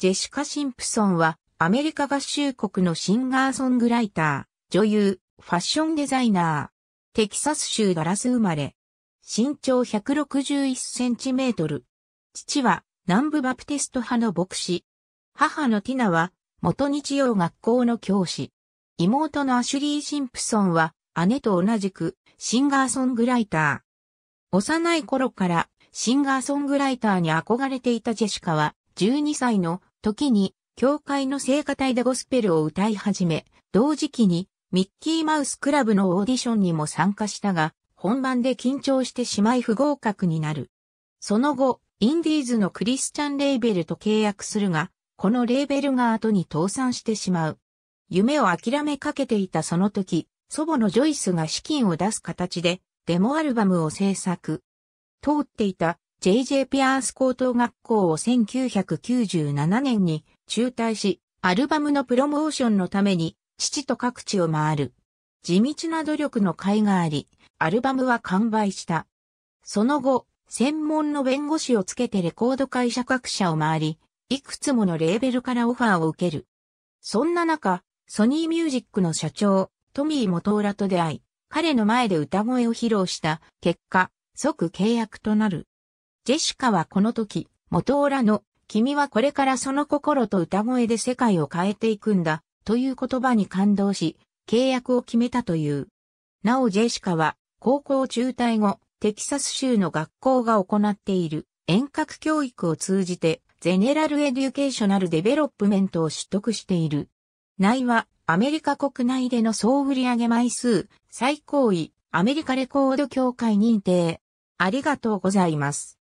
ジェシカ・シンプソンは、アメリカ合衆国のシンガーソングライター、女優、ファッションデザイナー、テキサス州ダラス生まれ、身長161センチメートル。父は南部バプテスト派の牧師。母のティナは元日曜学校の教師。妹のアシュリー・シンプソンは姉と同じくシンガーソングライター。幼い頃からシンガーソングライターに憧れていたジェシカは12歳の時に、教会の聖歌隊でゴスペルを歌い始め、同時期に、ミッキーマウスクラブのオーディションにも参加したが、本番で緊張してしまい不合格になる。その後、インディーズのクリスチャンレーベルと契約するが、このレーベルが後に倒産してしまう。夢を諦めかけていたその時、祖母のジョイスが資金を出す形で、デモアルバムを制作。通っていた JJ ピアース高等学校を1997年に中退し、アルバムのプロモーションのために、父と各地を回る。地道な努力の甲斐があり、アルバムは完売した。その後、専門の弁護士をつけてレコード会社各社を回り、いくつものレーベルからオファーを受ける。そんな中、ソニーミュージックの社長、トミー・モトーラと出会い、彼の前で歌声を披露した結果、即契約となる。ジェシカはこの時、元オラの、君はこれからその心と歌声で世界を変えていくんだ、という言葉に感動し、契約を決めたという。なおジェシカは、高校中退後、テキサス州の学校が行っている遠隔教育を通じて、ゼネラルエデュケーショナルデベロップメントを取得している。内は、アメリカ国内での総売上枚数、最高位、アメリカレコード協会認定。ありがとうございます。